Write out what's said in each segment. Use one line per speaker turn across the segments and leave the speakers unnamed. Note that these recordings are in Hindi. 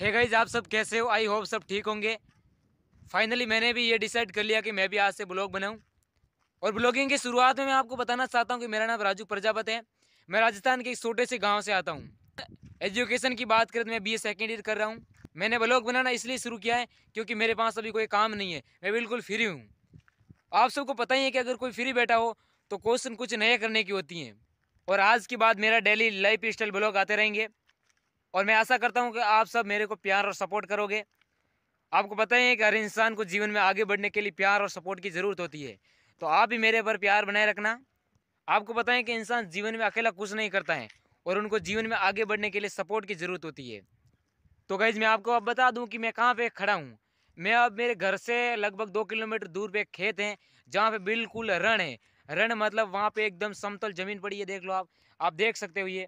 हे hey गाइज आप सब कैसे हो आई होप सब ठीक होंगे फाइनली मैंने भी ये डिसाइड कर लिया कि मैं भी आज से ब्लॉग बनाऊं और ब्लॉगिंग की शुरुआत में मैं आपको बताना चाहता हूं कि मेरा नाम राजू प्रजापत है मैं राजस्थान के एक छोटे से गांव से आता हूं एजुकेशन की बात करें तो मैं बी ए सेकेंड ईयर कर रहा हूँ मैंने ब्लॉग बनाना इसलिए शुरू किया है क्योंकि मेरे पास अभी कोई काम नहीं है मैं बिल्कुल फ्री हूँ आप सबको पता ही है कि अगर कोई फ्री बैठा हो तो क्वेश्चन कुछ नए करने की होती हैं और आज के बाद मेरा डेली लाइफ स्टाइल ब्लॉग आते रहेंगे और मैं आशा करता हूँ कि आप सब मेरे को प्यार और सपोर्ट करोगे आपको पता है कि हर इंसान को जीवन में आगे बढ़ने के लिए प्यार और सपोर्ट की ज़रूरत होती है तो आप भी मेरे पर प्यार बनाए रखना आपको पता है कि इंसान जीवन में अकेला कुछ नहीं करता है और उनको जीवन में आगे बढ़ने के लिए सपोर्ट की ज़रूरत होती है तो गैज मैं आपको अब बता दूं कि मैं कहाँ पे खड़ा हूँ मैं अब मेरे घर से लगभग दो किलोमीटर दूर पे खेत है जहाँ पे बिल्कुल रण है रण मतलब वहाँ पे एकदम समतल ज़मीन पड़ी है देख लो आप आप देख सकते हो ये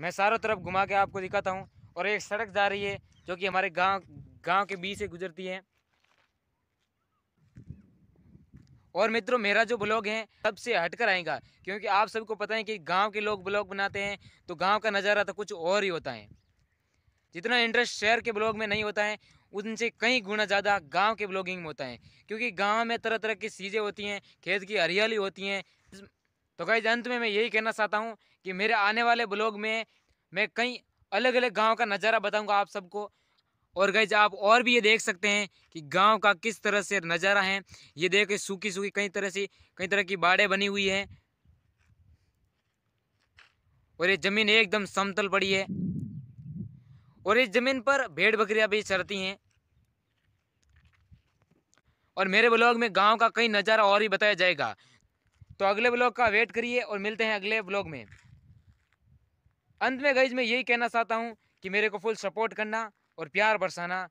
मैं चारों तरफ घुमा के आपको दिखाता हूँ और एक सड़क जा रही है जो कि हमारे गांव गांव के बीच से गुजरती है और मित्रों मेरा जो ब्लॉग है सबसे हटकर आएगा क्योंकि आप सबको पता है कि गांव के लोग ब्लॉग बनाते हैं तो गांव का नज़ारा तो कुछ और ही होता है जितना इंटरेस्ट शहर के ब्लॉग में नहीं होता है उनसे कई गुना ज़्यादा गाँव के ब्लॉगिंग में होता है क्योंकि गाँव में तरह तरह की चीज़ें होती हैं खेत की हरियाली होती हैं तो गाइज अंत में मैं यही कहना चाहता हूँ कि मेरे आने वाले ब्लॉग में मैं कई अलग अलग गाँव का नज़ारा बताऊँगा आप सबको और गाइज आप और भी ये देख सकते हैं कि गांव का किस तरह से नज़ारा है ये देख सूखी सूखी कई तरह से कई तरह की बाड़े बनी हुई है और ये ज़मीन एकदम समतल पड़ी है और इस ज़मीन पर भेड़ बकरियाँ भी चरती हैं और मेरे ब्लॉग में गांव का कई नज़ारा और भी बताया जाएगा तो अगले ब्लॉग का वेट करिए और मिलते हैं अगले ब्लॉग में अंत में गईज मैं यही कहना चाहता हूँ कि मेरे को फुल सपोर्ट करना और प्यार बरसाना